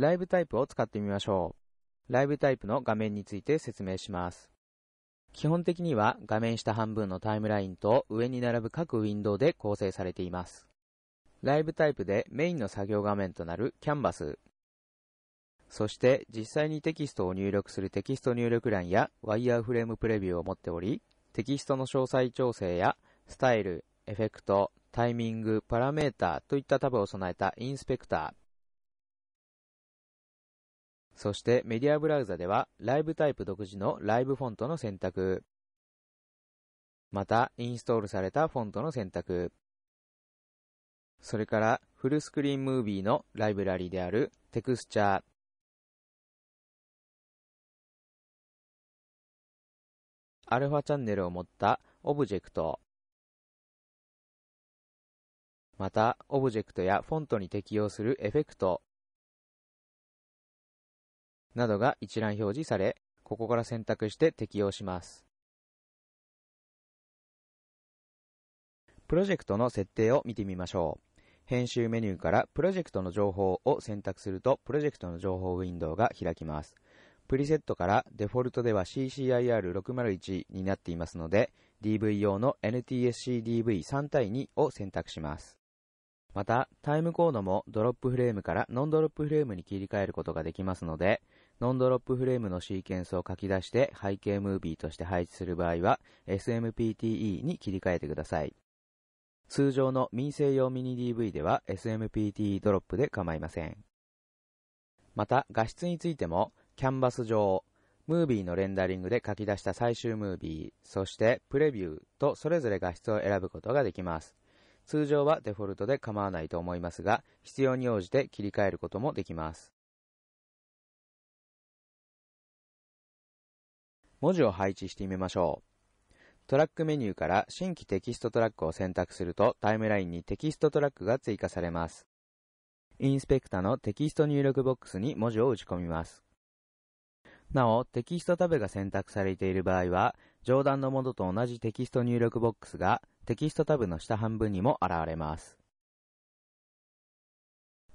ライブタイプを使ってみましょう。ライブタイプの画面について説明します。基本的には画面下半分のタイムラインと上に並ぶ各ウィンドウで構成されています。ライブタイプでメインの作業画面となるキャンバス、そして実際にテキストを入力するテキスト入力欄やワイヤーフレームプレビューを持っており、テキストの詳細調整やスタイル、エフェクト、タイミング、パラメータといったタブを備えたインスペクター、そしてメディアブラウザではライブタイプ独自のライブフォントの選択。また、インストールされたフォントの選択。それから、フルスクリーンムービーのライブラリであるテクスチャー。アルファチャンネルを持ったオブジェクト。また、オブジェクトやフォントに適用するエフェクト。などが一覧表示され、ここから選択して適用します。プロジェクトの設定を見てみましょう。編集メニューからプロジェクトの情報を選択するとプロジェクトの情報ウィンドウが開きます。プリセットからデフォルトでは CCIR601 になっていますので DV 用の NTSCDV3 対2を選択します。また、タイムコードもドロップフレームからノンドロップフレームに切り替えることができますので、ノンドロップフレームのシーケンスを書き出して背景ムービーとして配置する場合は SMPTE に切り替えてください。通常の民生用ミニ DV では SMPTE ドロップで構いません。また画質についてもキャンバス上、ムービーのレンダリングで書き出した最終ムービー、そしてプレビューとそれぞれ画質を選ぶことができます。通常はデフォルトで構わないと思いますが、必要に応じて切り替えることもできます。文字を配置してみましょう。トラックメニューから新規テキストトラックを選択するとタイムラインにテキストトラックが追加されます。インスペクタのテキスト入力ボックスに文字を打ち込みます。なお、テキストタブが選択されている場合は、上段のものと同じテキスト入力ボックスがテキストタブの下半分にも現れます。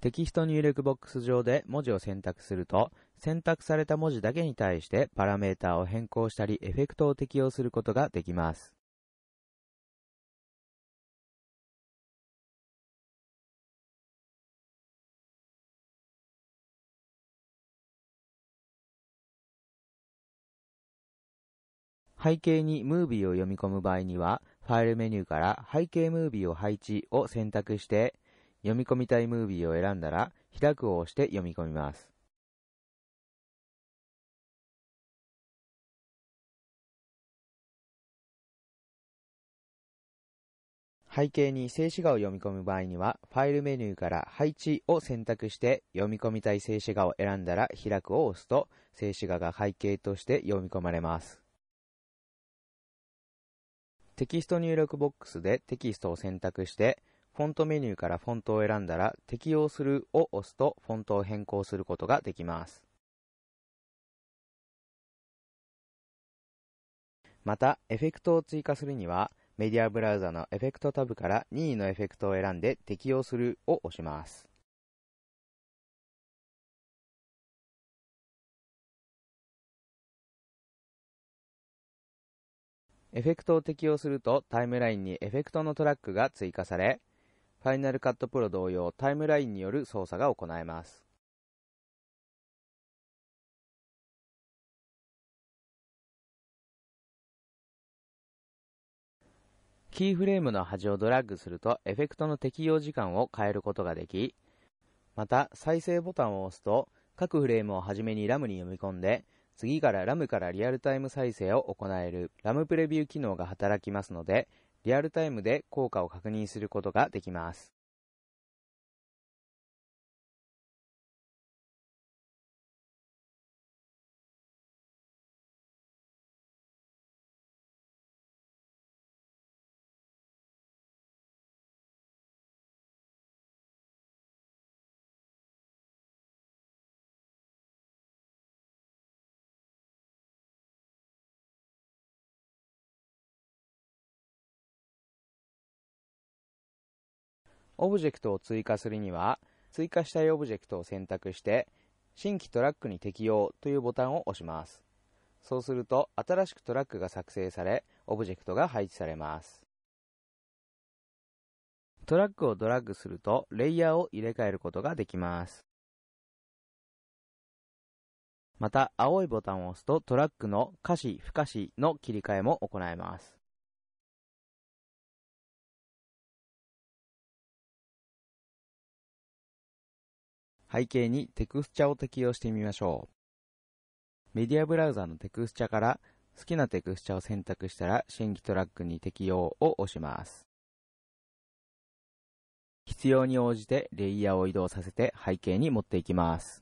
テキスト入力ボックス上で文字を選択すると、選択された文字だけに対してパラメータを変更したりエフェクトを適用することができます。背景にムービーを読み込む場合には、ファイルメニューから背景ムービーを配置を選択して、読み込みたいムービーを選んだら、開くを押して読み込みます。背景に静止画を読み込む場合には、ファイルメニューから配置を選択して読み込みたい静止画を選んだら開くを押すと、静止画が背景として読み込まれます。テキスト入力ボックスでテキストを選択して、フォントメニューからフォントを選んだら、適用するを押すと、フォントを変更することができます。また、エフェクトを追加するには、メディアブラウザのエフェクトタブから任意のエフェクトを選んで適用するを押します。エフェクトを適用するとタイムラインにエフェクトのトラックが追加され、ファイナルカットプロ同様タイムラインによる操作が行えます。キーフレームの端をドラッグするとエフェクトの適用時間を変えることができ、また再生ボタンを押すと各フレームをはじめにラムに読み込んで、次からラムからリアルタイム再生を行えるラムプレビュー機能が働きますので、リアルタイムで効果を確認することができます。オブジェクトを追加するには、追加したいオブジェクトを選択して、新規トラックに適用というボタンを押します。そうすると、新しくトラックが作成され、オブジェクトが配置されます。トラックをドラッグすると、レイヤーを入れ替えることができます。また、青いボタンを押すと、トラックの可視、不可視の切り替えも行えます。背景にテクスチャを適用してみましょう。メディアブラウザのテクスチャから好きなテクスチャを選択したら新規トラックに適用を押します。必要に応じてレイヤーを移動させて背景に持っていきます。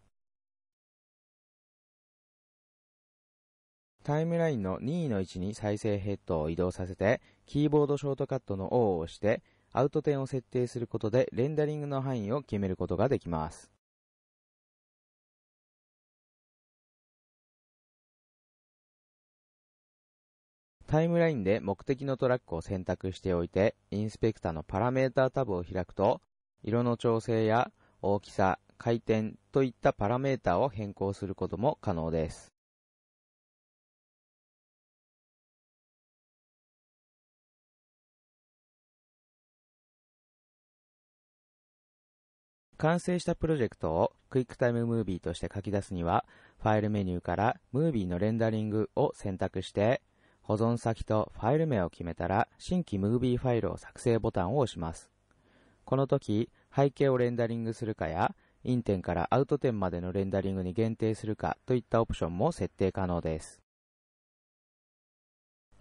タイムラインの任意の位置に再生ヘッドを移動させて、キーボードショートカットの O を押して、アウト点を設定することでレンダリングの範囲を決めることができます。タイムラインで目的のトラックを選択しておいて、インスペクタのパラメータタブを開くと、色の調整や大きさ、回転といったパラメータを変更することも可能です。完成したプロジェクトをクイックタイムムービーとして書き出すには、ファイルメニューからムービーのレンダリングを選択して、保存先とファイル名を決めたら、新規ムービーファイルを作成ボタンを押します。この時、背景をレンダリングするかや、イン点からアウト点までのレンダリングに限定するかといったオプションも設定可能です。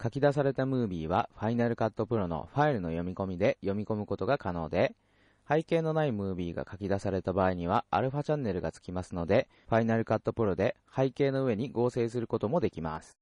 書き出されたムービーは Final Cut Pro のファイルの読み込みで読み込むことが可能で、背景のないムービーが書き出された場合には α チャンネルがつきますので、Final Cut Pro で背景の上に合成することもできます。